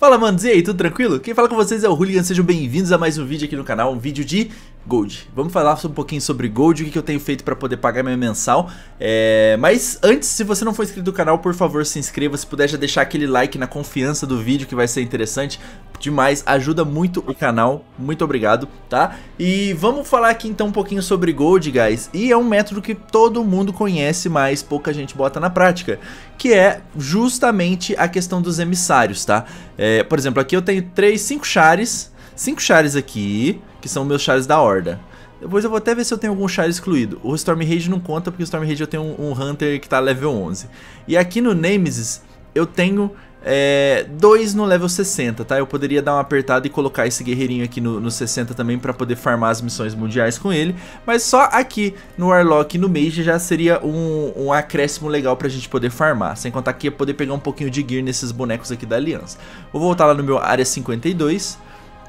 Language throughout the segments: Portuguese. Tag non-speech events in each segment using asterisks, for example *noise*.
Fala manos, e aí, tudo tranquilo? Quem fala com vocês é o Hooligan, sejam bem-vindos a mais um vídeo aqui no canal, um vídeo de Gold. Vamos falar um pouquinho sobre Gold, o que eu tenho feito para poder pagar minha mensal. É... Mas antes, se você não for inscrito no canal, por favor se inscreva. Se puder já deixar aquele like na confiança do vídeo que vai ser interessante demais, ajuda muito o canal, muito obrigado, tá? E vamos falar aqui então um pouquinho sobre Gold, guys, e é um método que todo mundo conhece, mas pouca gente bota na prática, que é justamente a questão dos emissários, tá? É, por exemplo, aqui eu tenho 3, 5 chares, cinco Chares aqui, que são meus Chares da Horda. Depois eu vou até ver se eu tenho algum char excluído. O Storm Rage não conta, porque o Storm Rage eu tenho um, um Hunter que tá level 11. E aqui no Nemesis, eu tenho é, dois no level 60, tá? Eu poderia dar uma apertada e colocar esse guerreirinho aqui no, no 60 também para poder farmar as missões mundiais com ele. Mas só aqui no Warlock e no Mage já seria um, um acréscimo legal pra gente poder farmar. Sem contar que ia poder pegar um pouquinho de gear nesses bonecos aqui da Aliança. Vou voltar lá no meu área 52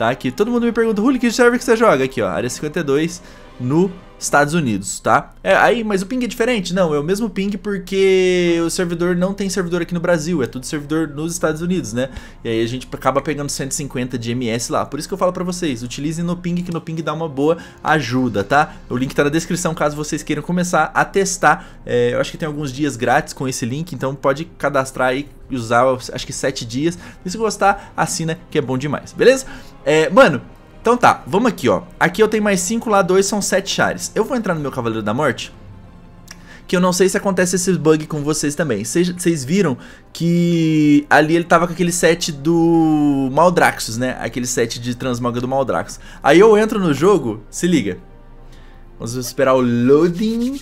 tá? todo mundo me pergunta, Rulli, que server que você joga? Aqui, ó, área 52 no Estados Unidos, tá? É, aí, mas o ping é diferente? Não, é o mesmo ping porque o servidor não tem servidor aqui no Brasil, é tudo servidor nos Estados Unidos, né? E aí a gente acaba pegando 150 de MS lá. Por isso que eu falo pra vocês, utilizem no ping, que no ping dá uma boa ajuda, tá? O link tá na descrição caso vocês queiram começar a testar. É, eu acho que tem alguns dias grátis com esse link, então pode cadastrar aí e usar, acho que 7 dias. E se gostar, assina que é bom demais, beleza? É, mano, então tá, vamos aqui, ó. Aqui eu tenho mais 5, lá 2 são 7 chares. Eu vou entrar no meu Cavaleiro da Morte. Que eu não sei se acontece esse bug com vocês também. Vocês viram que ali ele tava com aquele set do Maldraxus, né? Aquele set de transmoga do Maldraxus. Aí eu entro no jogo, se liga. Vamos esperar o loading.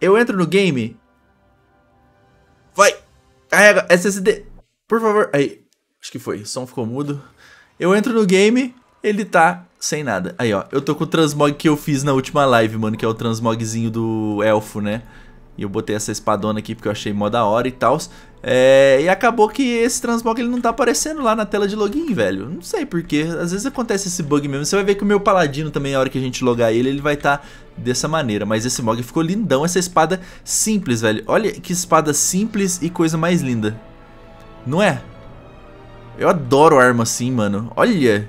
Eu entro no game. Vai! Carrega, SSD. Por favor. Aí, Acho que foi. O som ficou mudo. Eu entro no game, ele tá sem nada. Aí, ó. Eu tô com o transmog que eu fiz na última live, mano, que é o transmogzinho do elfo, né? E eu botei essa espadona aqui porque eu achei mó da hora e tal. É, e acabou que esse transmog ele não tá aparecendo lá na tela de login, velho. Não sei porquê. Às vezes acontece esse bug mesmo. Você vai ver que o meu paladino também, a hora que a gente logar ele, ele vai estar tá dessa maneira. Mas esse mog ficou lindão. Essa espada simples, velho. Olha que espada simples e coisa mais linda. Não é? Eu adoro arma assim, mano. Olha!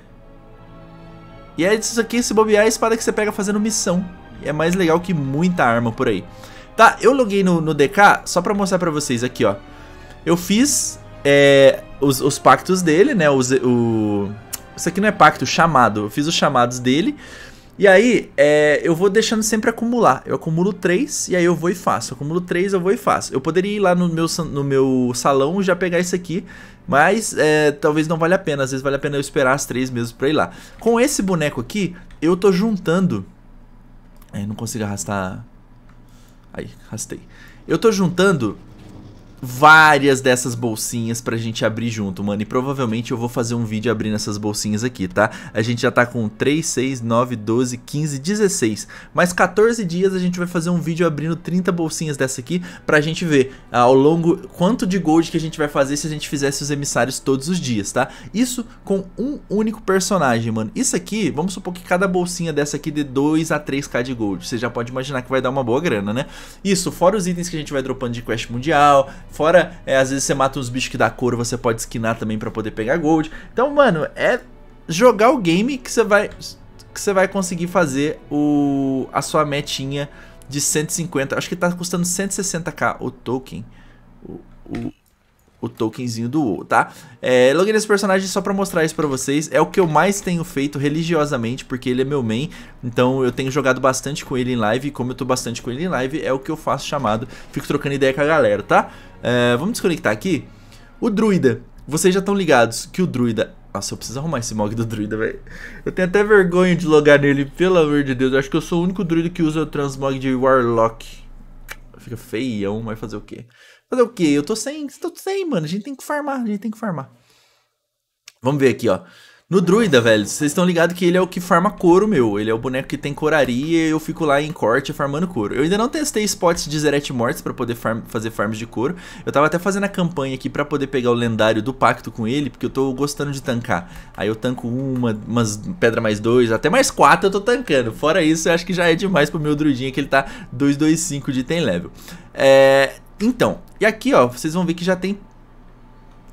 E é isso aqui, se bobear, é a espada que você pega fazendo missão. E é mais legal que muita arma por aí. Tá, eu loguei no, no DK só pra mostrar pra vocês aqui, ó. Eu fiz é, os, os, pactos dele, né? Os, o... Isso aqui não é pacto, chamado. Eu fiz os chamados dele. E aí, é, eu vou deixando sempre acumular. Eu acumulo 3 e aí eu vou e faço. Eu acumulo 3, eu vou e faço. Eu poderia ir lá no meu, no meu salão e já pegar isso aqui mas é, talvez não valha a pena. Às vezes vale a pena eu esperar as três mesmo pra ir lá. Com esse boneco aqui, eu tô juntando. Aí é, não consigo arrastar. Aí, arrastei. Eu tô juntando várias dessas bolsinhas pra gente abrir junto, mano. E provavelmente eu vou fazer um vídeo abrindo essas bolsinhas aqui, tá? A gente já tá com 3, 6, 9, 12, 15, 16. Mais 14 dias a gente vai fazer um vídeo abrindo 30 bolsinhas dessa aqui pra gente ver ah, ao longo quanto de gold que a gente vai fazer se a gente fizesse os emissários todos os dias, tá? Isso com um único personagem, mano. Isso aqui, vamos supor que cada bolsinha dessa aqui dê 2 a 3k de gold. Você já pode imaginar que vai dar uma boa grana, né? Isso, fora os itens que a gente vai dropando de quest mundial, Fora, é, às vezes você mata uns bichos que dá couro, você pode esquinar também para poder pegar gold. Então, mano, é jogar o game que você vai que você vai conseguir fazer o a sua metinha de 150. Acho que tá custando 160k o token. O, o o tokenzinho do WoW, tá? É, loguei nesse personagem só pra mostrar isso pra vocês. É o que eu mais tenho feito religiosamente, porque ele é meu main. Então eu tenho jogado bastante com ele em live. E como eu tô bastante com ele em live, é o que eu faço chamado. Fico trocando ideia com a galera, tá? É, vamos desconectar aqui. O Druida. Vocês já estão ligados que o Druida... Nossa, eu preciso arrumar esse mog do Druida, velho. Eu tenho até vergonha de logar nele, pelo amor de Deus. Eu acho que eu sou o único Druida que usa o transmog de Warlock. Fica feião, vai fazer o quê? Fazer o quê? Eu tô sem, tô sem, mano. A gente tem que farmar, a gente tem que farmar. Vamos ver aqui, ó. No druida, velho, vocês estão ligados que ele é o que farma couro, meu. Ele é o boneco que tem coraria e eu fico lá em corte farmando couro. Eu ainda não testei spots de Zeret Mortis pra poder farm, fazer farms de couro. Eu tava até fazendo a campanha aqui pra poder pegar o lendário do pacto com ele, porque eu tô gostando de tancar. Aí eu tanco uma, umas pedra mais dois, até mais quatro eu tô tancando. Fora isso, eu acho que já é demais pro meu druidinha que ele tá 225 de item level. É, então, e aqui, ó, vocês vão ver que já tem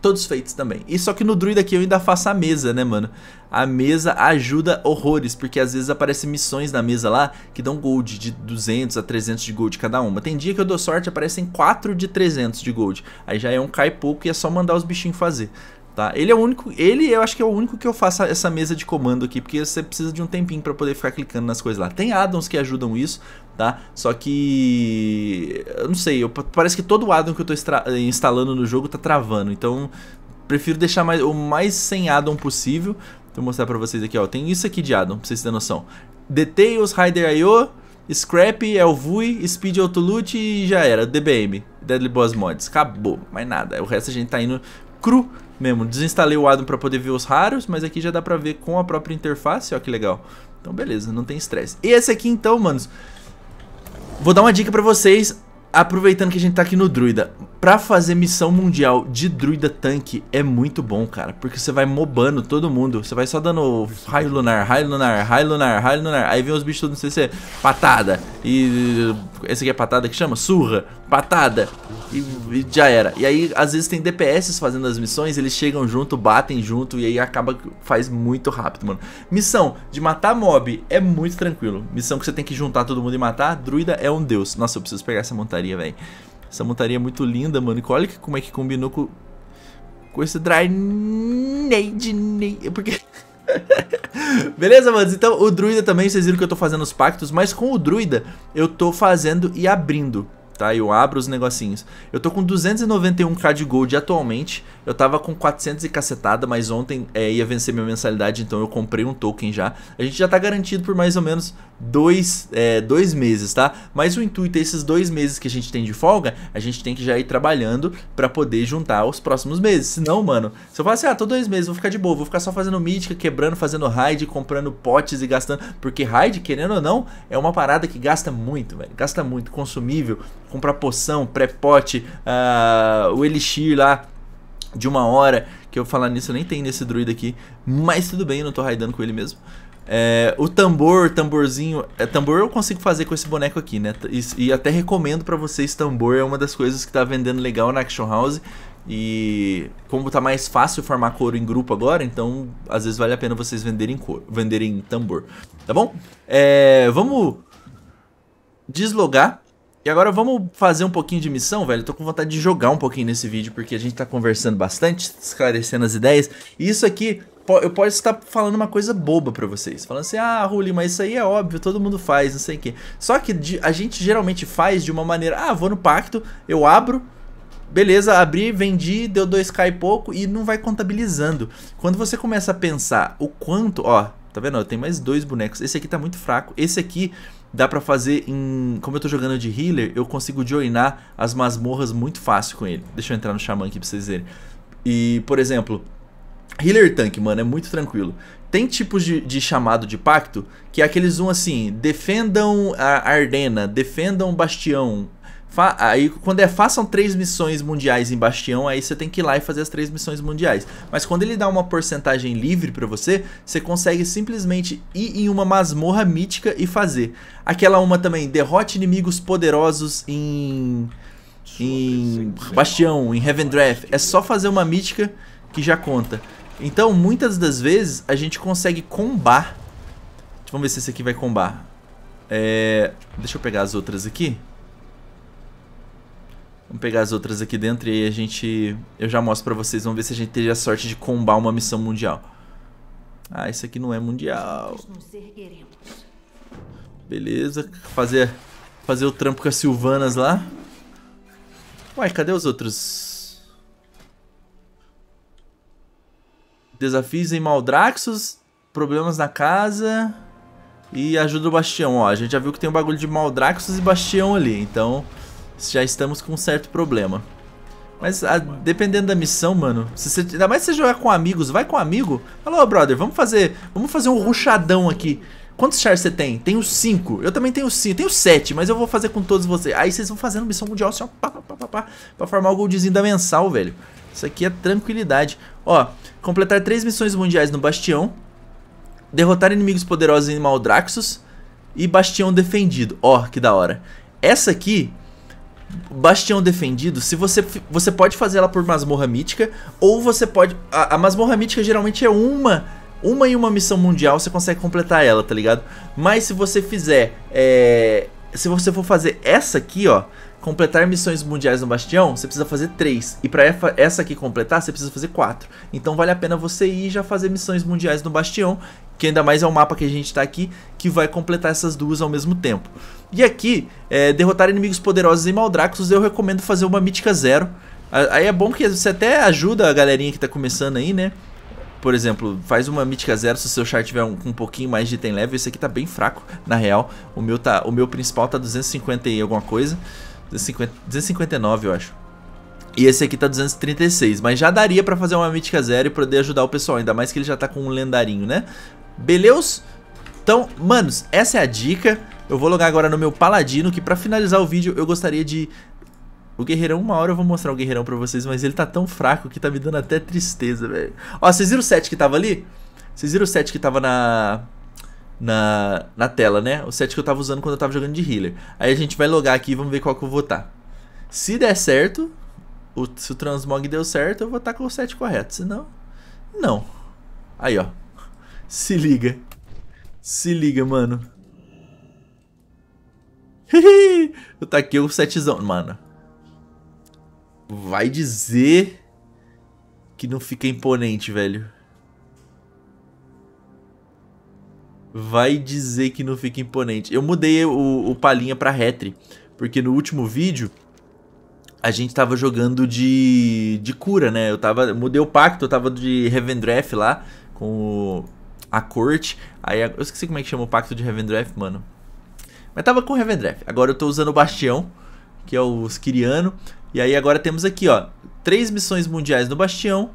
todos feitos também. E só que no druida aqui eu ainda faço a mesa, né, mano? A mesa ajuda horrores, porque às vezes aparecem missões na mesa lá que dão gold de 200 a 300 de gold cada uma. Tem dia que eu dou sorte, aparecem 4 de 300 de gold. Aí já é um cai pouco e é só mandar os bichinhos fazer. Tá? Ele é o único, ele eu acho que é o único que eu faço essa mesa de comando aqui, porque você precisa de um tempinho para poder ficar clicando nas coisas lá. Tem addons que ajudam isso, tá? Só que eu não sei, eu, parece que todo addon que eu estou instalando no jogo tá travando, então prefiro deixar mais, o mais sem addon possível. Vou mostrar para vocês aqui, ó, tem isso aqui de addon, pra vocês terem noção. Details, rider io Scrap, Elvui, Speed auto loot e já era, DBM, Deadly Boss Mods, acabou, mais nada. O resto a gente tá indo cru mesmo. Desinstalei o Adam para poder ver os raros, mas aqui já dá para ver com a própria interface, ó que legal. Então beleza, não tem estresse. E esse aqui então, manos, vou dar uma dica para vocês, aproveitando que a gente tá aqui no druida. Pra fazer missão mundial de druida tanque é muito bom, cara. Porque você vai mobando todo mundo. Você vai só dando raio lunar, raio lunar, raio lunar, raio lunar. Aí vem os bichos todos, não sei se é patada. E... Esse aqui é patada que chama? Surra patada. E, e, já era. E aí, às vezes, tem DPS fazendo as missões, eles chegam junto, batem junto, e aí acaba. Faz muito rápido, mano. Missão de matar mob é muito tranquilo. Missão que você tem que juntar todo mundo e matar, druida é um deus. Nossa, eu preciso pegar essa montaria, velho. Essa montaria é muito linda, mano. E olha como é que combinou com. Com esse Drainade. É porque. *laughs* Beleza, mano Então, o druida também, vocês viram que eu tô fazendo os pactos, mas com o druida eu tô fazendo e abrindo tá? Eu abro os negocinhos. Eu tô com 291k de gold atualmente. Eu tava com 400 e cacetada, mas ontem é, ia vencer minha mensalidade, então eu comprei um token já. A gente já tá garantido por mais ou menos dois, é, dois meses, tá? Mas o intuito é esses dois meses que a gente tem de folga, a gente tem que já ir trabalhando para poder juntar os próximos meses. Senão, mano, se eu falar assim, ah, tô dois meses, vou ficar de boa, vou ficar só fazendo mítica, quebrando, fazendo raid, comprando potes e gastando. Porque raid, querendo ou não, é uma parada que gasta muito, velho. Gasta muito, consumível, comprar poção, pré-pote, uh, o elixir lá de uma hora, que eu falar nisso, eu nem tem nesse druida aqui, mas tudo bem, eu não tô raidando com ele mesmo. É, o tambor, tamborzinho, é, tambor eu consigo fazer com esse boneco aqui, né? E, e até recomendo para vocês, tambor é uma das coisas que tá vendendo legal na Action House. E como tá mais fácil formar couro em grupo agora, então às vezes vale a pena vocês venderem couro, venderem tambor, tá bom? É, vamos deslogar e agora vamos fazer um pouquinho de missão, velho. Tô com vontade de jogar um pouquinho nesse vídeo, porque a gente tá conversando bastante, esclarecendo as ideias. E isso aqui, eu posso estar falando uma coisa boba pra vocês. Falando assim, ah, Ruli, mas isso aí é óbvio, todo mundo faz, não sei o quê. Só que a gente geralmente faz de uma maneira, ah, vou no pacto, eu abro, beleza, abri, vendi, deu 2k e pouco, e não vai contabilizando. Quando você começa a pensar o quanto, ó, tá vendo? Eu tenho mais dois bonecos. Esse aqui tá muito fraco. Esse aqui dá para fazer em... Como eu tô jogando de healer, eu consigo joinar as masmorras muito fácil com ele. Deixa eu entrar no xamã aqui pra vocês verem. E, por exemplo, healer tank, mano, é muito tranquilo. Tem tipos de, de chamado de pacto, que é aqueles um assim, defendam a Ardena, defendam Bastião, Fa aí quando é façam três missões mundiais em Bastião, aí você tem que ir lá e fazer as três missões mundiais. Mas quando ele dá uma porcentagem livre para você, você consegue simplesmente ir em uma masmorra mítica e fazer. Aquela uma também, derrote inimigos poderosos em em Bastião, em Heaven Draft. É só fazer uma mítica que já conta. Então, muitas das vezes, a gente consegue combar. Vamos ver se esse aqui vai combar. É... Deixa eu pegar as outras aqui. Vamos pegar as outras aqui dentro e aí a gente... Eu já mostro pra vocês, vamos ver se a gente teria a sorte de combar uma missão mundial. Ah, isso aqui não é mundial. Beleza, fazer, fazer o trampo com as Silvanas lá. Uai, cadê os outros? Desafios em Maldraxxus? problemas na casa e ajuda o Bastião. Ó, a gente já viu que tem um bagulho de Maldraxxus e Bastião ali, então já estamos com um certo problema. Mas a, dependendo da missão, mano, se você, ainda mais se você jogar com amigos, vai com amigo. Fala, brother, vamos fazer, vamos fazer um ruchadão aqui. Quantos chars você tem? Tenho cinco Eu também tenho cinco Tenho sete mas eu vou fazer com todos vocês. Aí vocês vão fazendo missão mundial assim, ó, pá, pá, pá, pá, pra formar o goldzinho da mensal, velho. Isso aqui é tranquilidade. Ó, completar três missões mundiais no Bastião, derrotar inimigos poderosos em Maldraxxus e Bastião defendido. Ó, que da hora. Essa aqui Bastião defendido, se você você pode fazer ela por masmorra mítica ou você pode a, a masmorra mítica geralmente é uma uma em uma missão mundial você consegue completar ela, tá ligado? Mas se você fizer é, se você for fazer essa aqui, ó, completar missões mundiais no Bastião, você precisa fazer 3. E pra essa aqui completar, você precisa fazer 4. Então vale a pena você ir já fazer missões mundiais no Bastião, que ainda mais é o mapa que a gente tá aqui, que vai completar essas duas ao mesmo tempo. E aqui, é, derrotar inimigos poderosos em Maldraxxus, eu recomendo fazer uma mítica zero. Aí é bom que você até ajuda a galerinha que tá começando aí, né? por exemplo, faz uma mítica zero se o seu char tiver um, um pouquinho mais de item level. Esse aqui tá bem fraco, na real. O meu, tá, o meu principal tá 250 e alguma coisa. 259, eu acho. E esse aqui tá 236, mas já daria pra fazer uma mítica zero e poder ajudar o pessoal, ainda mais que ele já tá com um lendarinho, né? Beleza? Então, manos, essa é a dica. Eu vou logar agora no meu paladino, que pra finalizar o vídeo eu gostaria de... O guerreirão, uma hora eu vou mostrar o guerreirão pra vocês, mas ele tá tão fraco que tá me dando até tristeza, velho. Ó, vocês viram o 7 que tava ali? Vocês viram o 7 que tava na na, na tela, né? O set que eu tava usando quando eu tava jogando de healer. Aí a gente vai logar aqui e vamos ver qual que eu vou estar. Se der certo, o, se o transmog deu certo, eu vou estar tá com o set correto. Se não, não. Aí, ó. *laughs* Se liga. Se liga, mano. *laughs* eu taquei o setzão, mano. Vai dizer que não fica imponente, velho. vai dizer que não fica imponente. Eu mudei o, o Palinha pra Retri, porque no último vídeo a gente tava jogando de, de cura, né? Eu tava, mudei o pacto, eu tava de Revendreth lá com o, a corte. Aí eu esqueci como é que chama o pacto de Revendreth, mano. Mas tava com Revendreth. Agora eu tô usando o Bastião, que é o Skiriano. E aí agora temos aqui, ó, três missões mundiais no Bastião,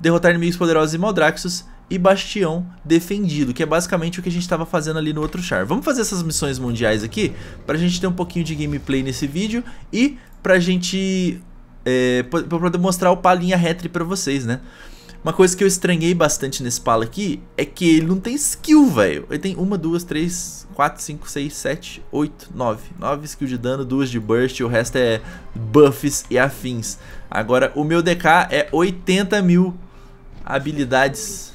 derrotar inimigos poderosos e Maldraxxus, e bastião defendido, que é basicamente o que a gente estava fazendo ali no outro char. Vamos fazer essas missões mundiais aqui, para a gente ter um pouquinho de gameplay nesse vídeo e para a gente é, poder mostrar o palinha retri para vocês, né? Uma coisa que eu estranhei bastante nesse pala aqui é que ele não tem skill, velho. Ele tem uma, duas, três, quatro, cinco, seis, sete, oito, nove. Nove skills de dano, duas de burst, o resto é buffs e afins. Agora, o meu DK é 80 mil habilidades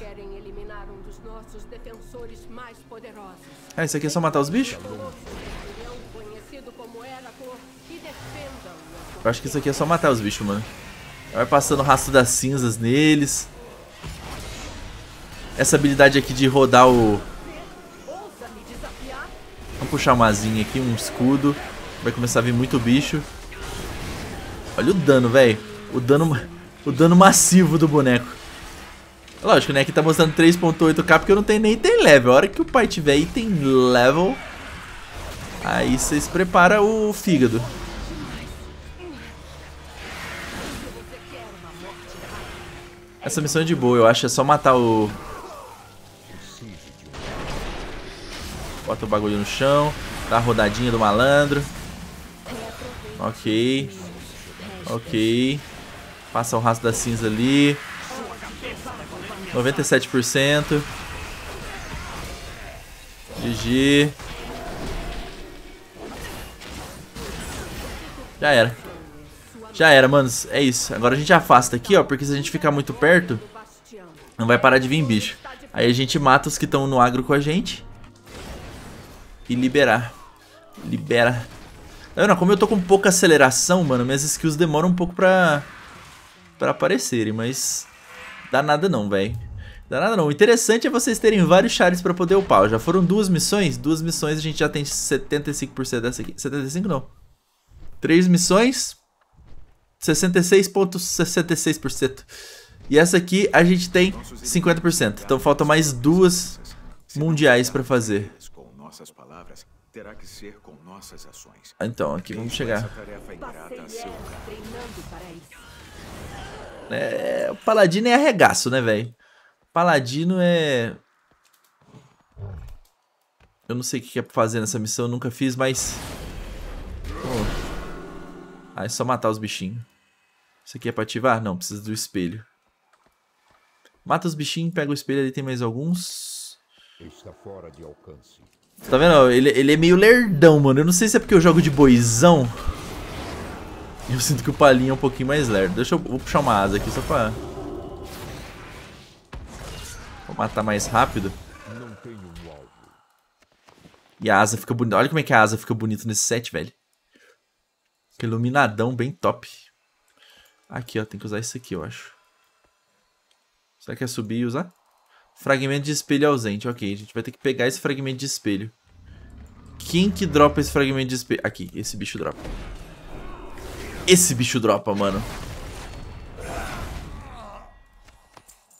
dos nossos defensores mais poderosos. Ah, isso aqui é só matar os bichos? Eu acho que isso aqui é só matar os bichos, mano. Vai passando o rastro das cinzas neles. Essa habilidade aqui de rodar o... Vamos puxar uma asinha aqui, um escudo. Vai começar a vir muito bicho. Olha o dano, velho. O dano, o dano massivo do boneco. Lógico, né? Aqui tá mostrando 3.8k porque eu não tenho nem item level. A hora que o pai tiver item level, aí vocês preparam o fígado. Essa missão é de boa, eu acho. É só matar o... Bota o bagulho no chão. Dá a rodadinha do malandro. Ok. Ok. Passa o rastro da cinza ali. 97%. GG. Já era. Já era, manos. É isso. Agora a gente afasta aqui, ó. Porque se a gente ficar muito perto, não vai parar de vir bicho. Aí a gente mata os que estão no agro com a gente. E liberar. Libera. Ana, como eu tô com pouca aceleração, mano, minhas skills demoram um pouco pra... Pra aparecerem, mas... Dá nada não, velho. Dá nada não. O interessante é vocês terem vários chars pra poder upar. Já foram duas missões? Duas missões a gente já tem 75% dessa aqui. 75 não. Três missões. 66.66%. ,66%. E essa aqui a gente tem 50%. Então falta mais duas mundiais pra fazer. Então, aqui vamos chegar. É, Paladino é arregaço, né, velho? Paladino é. Eu não sei o que é pra fazer nessa missão, eu nunca fiz, mas. Oh. Ah, é só matar os bichinhos. Isso aqui é pra ativar? Não, precisa do espelho. Mata os bichinhos, pega o espelho ali, tem mais alguns. Está fora de alcance. Tá vendo? Ele, ele é meio lerdão, mano. Eu não sei se é porque eu jogo de boizão. Eu sinto que o palinho é um pouquinho mais lerdo. Deixa eu... Vou puxar uma asa aqui só pra... Vou matar mais rápido. E a asa fica bonita. Olha como é que a asa fica bonita nesse set, velho. Que iluminadão bem top. Aqui, ó. Tem que usar isso aqui, eu acho. Será que é subir e usar? Fragmento de espelho ausente. Ok, a gente vai ter que pegar esse fragmento de espelho. Quem que dropa esse fragmento de espelho? Aqui, esse bicho dropa. Esse bicho dropa, mano.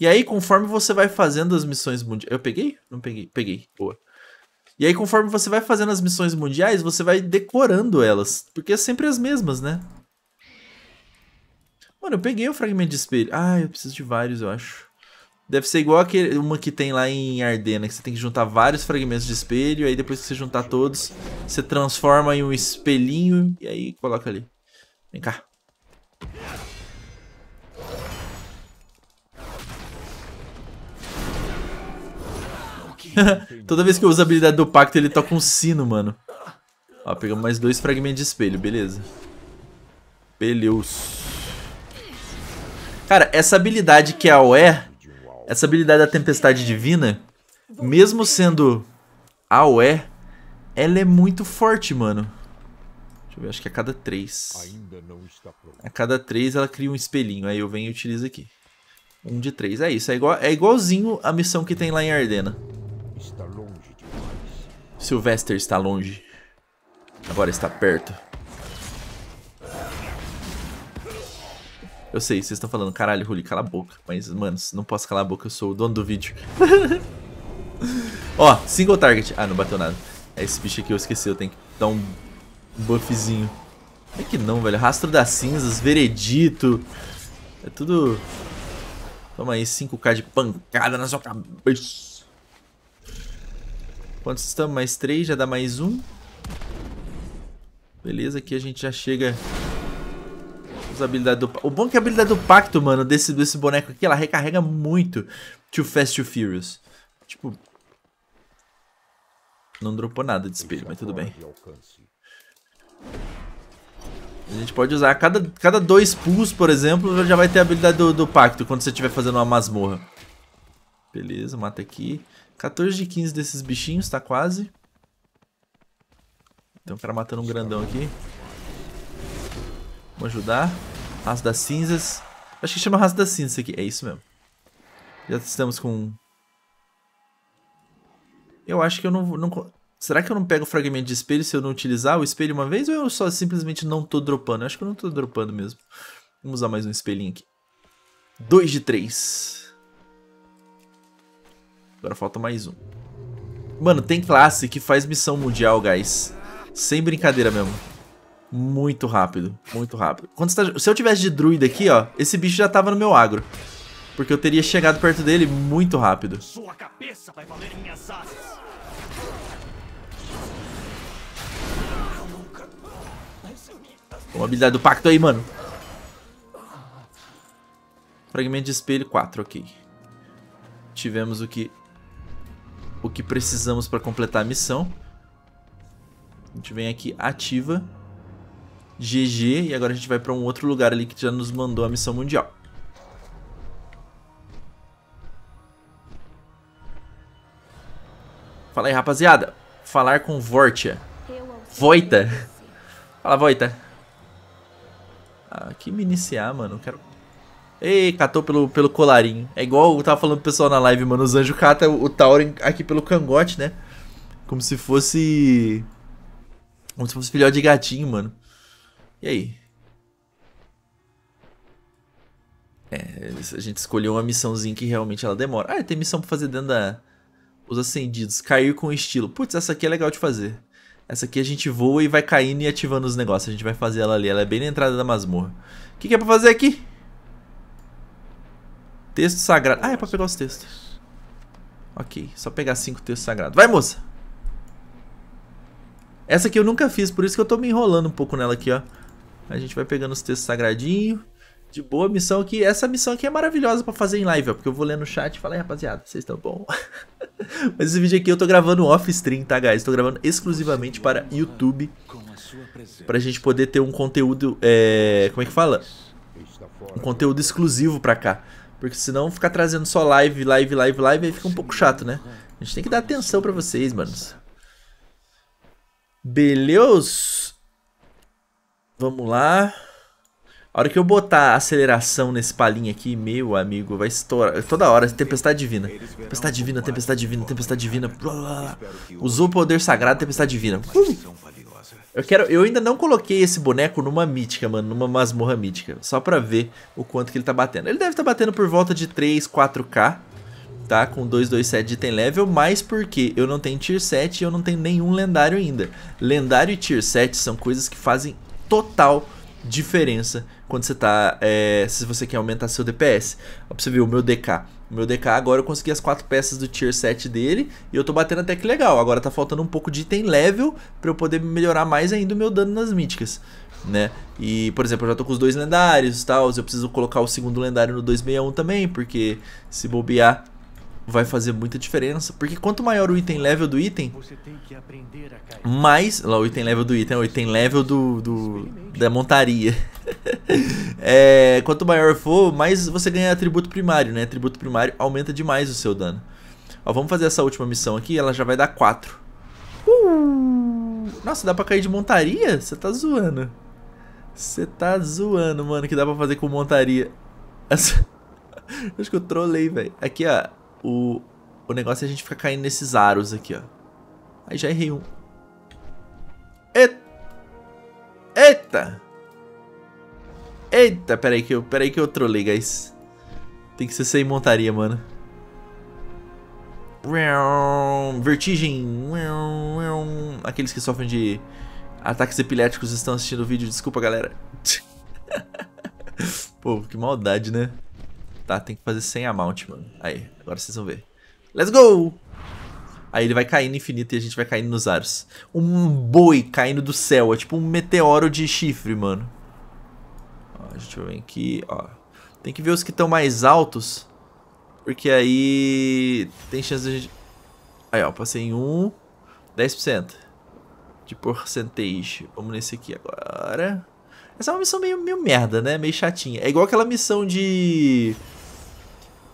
E aí, conforme você vai fazendo as missões mundiais... Eu peguei? Não peguei. Peguei. Boa. E aí, conforme você vai fazendo as missões mundiais, você vai decorando elas. Porque é sempre as mesmas, né? Mano, eu peguei o fragmento de espelho. Ah, eu preciso de vários, eu acho. Deve ser igual aquele, uma que tem lá em Ardena, que você tem que juntar vários fragmentos de espelho, e aí depois que você juntar todos, você transforma em um espelhinho e aí coloca ali. Vem cá. *laughs* Toda vez que eu uso a habilidade do pacto, ele toca um sino, mano. Ó, pegamos mais dois fragmentos de espelho, beleza. Peleus. Cara, essa habilidade que é a OE, essa habilidade da Tempestade Divina, mesmo sendo a OE, ela é muito forte, mano. Deixa eu ver, acho que a é cada três. A é cada três ela cria um espelhinho, aí eu venho e utilizo aqui. Um de três, é isso. É, igual, é igualzinho a missão que tem lá em Ardena. Está Sylvester está longe. Agora está perto. Eu sei, vocês estão falando, caralho, Ruli, cala a boca. Mas, mano, não posso calar a boca, eu sou o dono do vídeo. *laughs* Ó, single target. Ah, não bateu nada. É esse bicho aqui, eu esqueci, eu tenho que dar um buffzinho. como É que não, velho. Rastro das cinzas, veredito. É tudo... Toma aí, 5k de pancada na sua cabeça. Quantos estamos? Mais 3, já dá mais um. Beleza, aqui a gente já chega... As habilidades do... O bom é que a habilidade do pacto, mano, desse, desse boneco aqui, ela recarrega muito Too Fast, Too Furious. Tipo... Não dropou nada de espelho, mas tudo bem. A gente pode usar. Cada, cada dois pulls, por exemplo, já vai ter a habilidade do, do pacto quando você estiver fazendo uma masmorra. Beleza, mata aqui. 14 de 15 desses bichinhos, tá quase. Tem um cara matando um grandão aqui. Vamos ajudar. Raça das cinzas. Acho que chama raça das cinzas aqui. É isso mesmo. Já estamos com... Eu acho que eu não... não... Será que eu não pego fragmento de espelho se eu não utilizar o espelho uma vez? Ou eu só simplesmente não tô dropando? Eu acho que eu não tô dropando mesmo. Vamos usar mais um espelhinho aqui. 2 de 3. Agora falta mais um. Mano, tem classe que faz missão mundial, guys. Sem brincadeira mesmo. Muito rápido, muito rápido. Tá... Se eu tivesse de druida aqui, ó, esse bicho já tava no meu agro. Porque eu teria chegado perto dele muito rápido. Sua cabeça vai valer minhas asas. Uma habilidade do pacto aí, mano. Fragmento de espelho 4, ok. Tivemos o que o que precisamos para completar a missão. A gente vem aqui, ativa. GG, e agora a gente vai para um outro lugar ali que já nos mandou a missão mundial. Fala aí, rapaziada. Falar com Vortia. Voita. Fala, Voita. Aqui ah, me iniciar, mano. Quero. Ei, catou pelo, pelo colarinho. É igual eu tava falando pro pessoal na live, mano. Os anjos catam o, o Tauren aqui pelo cangote, né? Como se fosse. Como se fosse filhote de gatinho, mano. E aí? É, a gente escolheu uma missãozinha que realmente ela demora. Ah, tem missão pra fazer dentro da... Os acendidos. Cair com estilo. Putz, essa aqui é legal de fazer. Essa aqui a gente voa e vai caindo e ativando os negócios. A gente vai fazer ela ali. Ela é bem na entrada da masmorra. O que, que é pra fazer aqui? Texto sagrado. Ah, é pra pegar os textos. Ok, só pegar cinco textos sagrados. Vai, moça! Essa aqui eu nunca fiz, por isso que eu tô me enrolando um pouco nela aqui, ó. A gente vai pegando os textos sagradinhos. De boa missão que essa missão aqui é maravilhosa para fazer em live, ó, porque eu vou ler no chat e falar, rapaziada, vocês estão bom. *laughs* Mas esse vídeo aqui eu tô gravando off stream, tá, guys? Tô gravando exclusivamente para YouTube. Pra gente poder ter um conteúdo, é... como é que fala? Um conteúdo exclusivo pra cá. Porque senão ficar trazendo só live, live, live, live, aí fica um pouco chato, né? A gente tem que dar atenção pra vocês, manos. Beleza? Vamos lá. A hora que eu botar aceleração nesse palinho aqui, meu amigo, vai estourar. Toda hora, tempestade divina. Tempestade divina, tempestade divina, tempestade divina. Blá, blá, blá. Usou o poder sagrado, tempestade divina. Hum. Eu quero, eu ainda não coloquei esse boneco numa mítica, mano, numa masmorra mítica, só pra ver o quanto que ele tá batendo. Ele deve tá batendo por volta de 3, 4k, tá? Com 7 de item level, mas porque eu não tenho tier 7 e eu não tenho nenhum lendário ainda. Lendário e tier 7 são coisas que fazem total diferença quando você tá. É, se você quer aumentar seu DPS. Ó, pra você ver o meu DK. O meu DK agora eu consegui as quatro peças do tier 7 dele e eu tô batendo até que legal. Agora tá faltando um pouco de item level pra eu poder melhorar mais ainda o meu dano nas míticas. Né? E, por exemplo, eu já tô com os dois lendários e tal. Eu preciso colocar o segundo lendário no 261 também, porque se bobear vai fazer muita diferença, porque quanto maior o item level do item, mais... Lá, o item level do item, é o item level do, do da montaria. *laughs* é, quanto maior for, mais você ganha atributo primário, né? Atributo primário aumenta demais o seu dano. Ó, vamos fazer essa última missão aqui, ela já vai dar 4. Uh! Nossa, dá pra cair de montaria? Você tá zoando. Você tá zoando, mano, que dá pra fazer com montaria. Essa... *laughs* Acho que eu trolei, velho. Aqui, ó. O, o negócio é a gente ficar caindo nesses aros aqui, ó. Aí já errei um. Eita! Eita! peraí que eu, peraí que eu trolei, guys. Tem que ser sem montaria, mano. Vertigem. Aqueles que sofrem de ataques epiléticos estão assistindo o vídeo. Desculpa, galera. *laughs* Pô, que maldade, né? tá? Tem que fazer sem a mount, mano. Aí, agora vocês vão ver. Let's go! Aí ele vai caindo infinito e a gente vai caindo nos ares. Um boi caindo do céu. É tipo um meteoro de chifre, mano. Ó, a gente vem aqui, ó. Tem que ver os que estão mais altos. Porque aí tem chance de a gente... Aí, ó. Passei em um. 10% de porcentagem. Vamos nesse aqui agora. Essa é uma missão meio, meio merda, né? Meio chatinha. É igual aquela missão de...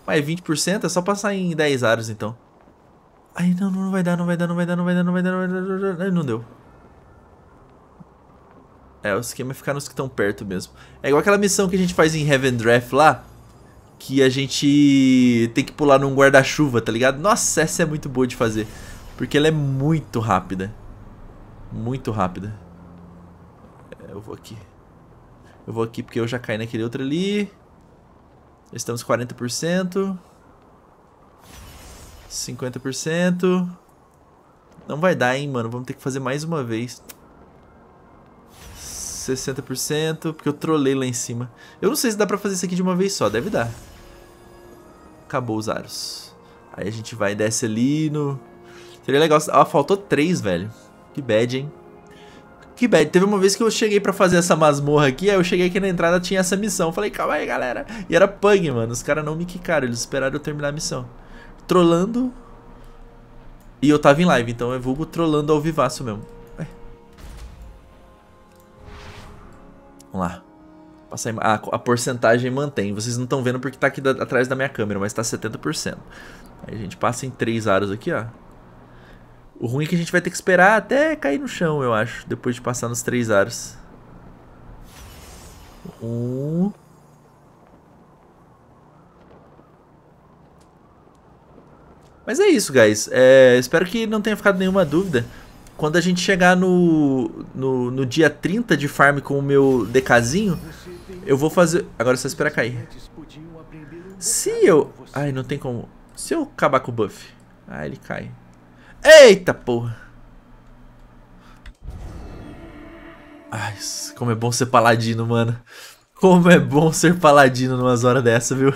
Mas 20% é só passar em 10 aros, então. Aí, não, não vai dar, não vai dar, não vai dar, não vai dar, não vai dar, não vai dar, não, vai dar, não deu. É, o esquema é ficar nos que estão perto mesmo. É igual aquela missão que a gente faz em Heaven Draft lá, que a gente tem que pular num guarda-chuva, tá ligado? Nossa, essa é muito boa de fazer, porque ela é muito rápida. Muito rápida. É, eu vou aqui. Eu vou aqui porque eu já caí naquele outro ali. Estamos 40%. 50%. Não vai dar, hein, mano. Vamos ter que fazer mais uma vez. 60%, porque eu trolei lá em cima. Eu não sei se dá pra fazer isso aqui de uma vez só. Deve dar. Acabou os aros. Aí a gente vai e desce ali no... Seria legal... Ah, faltou 3, velho. Que bad, hein. Que bad. Teve uma vez que eu cheguei pra fazer essa masmorra aqui, aí eu cheguei aqui na entrada, tinha essa missão. Falei, calma aí, galera. E era pug, mano. Os caras não me quicaram, eles esperaram eu terminar a missão. Trollando. E eu tava em live, então eu vulgo trollando ao vivaço mesmo. Vamos lá. Passar a, a, porcentagem mantém. Vocês não estão vendo porque tá aqui da, atrás da minha câmera, mas tá 70%. Aí a gente passa em três aros aqui, ó. O ruim é que a gente vai ter que esperar até cair no chão, eu acho, depois de passar nos três aros. Um... Mas é isso, guys. É, espero que não tenha ficado nenhuma dúvida. Quando a gente chegar no, no, no dia 30 de farm com o meu DKzinho, eu vou fazer... Agora é só esperar cair. Se eu... Ai, não tem como. Se eu acabar com o buff... Ah, ele cai. Eita porra. Ai, como é bom ser paladino, mano. Como é bom ser paladino numas horas dessa, viu?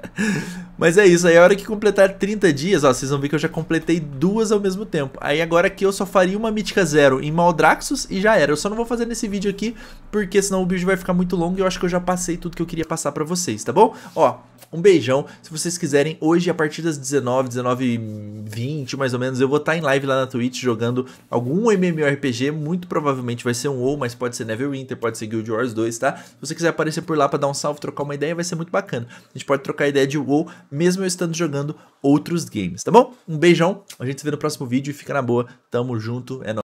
*laughs* Mas é isso, aí a é hora que completar 30 dias, ó, vocês vão ver que eu já completei duas ao mesmo tempo. Aí agora aqui eu só faria uma mítica zero em Maldraxxus e já era. Eu só não vou fazer nesse vídeo aqui, porque senão o vídeo vai ficar muito longo e eu acho que eu já passei tudo que eu queria passar pra vocês, tá bom? Ó, um beijão, se vocês quiserem, hoje a partir das 19, 19 20 mais ou menos, eu vou estar tá em live lá na Twitch jogando algum MMORPG, muito provavelmente vai ser um WoW, mas pode ser Neverwinter, pode ser Guild Wars 2, tá? Se você quiser aparecer por lá pra dar um salve, trocar uma ideia, vai ser muito bacana. A gente pode trocar ideia de WoW, mesmo eu estando jogando outros games, tá bom? Um beijão, a gente se vê no próximo vídeo e fica na boa, tamo junto, é nóis.